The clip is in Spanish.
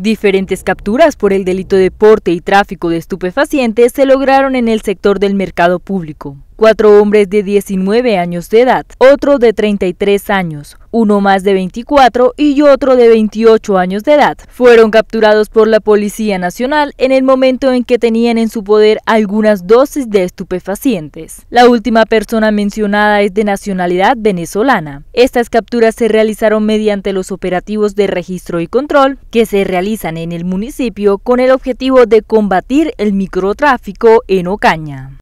Diferentes capturas por el delito de porte y tráfico de estupefacientes se lograron en el sector del mercado público cuatro hombres de 19 años de edad, otro de 33 años, uno más de 24 y otro de 28 años de edad. Fueron capturados por la Policía Nacional en el momento en que tenían en su poder algunas dosis de estupefacientes. La última persona mencionada es de nacionalidad venezolana. Estas capturas se realizaron mediante los operativos de registro y control que se realizan en el municipio con el objetivo de combatir el microtráfico en Ocaña.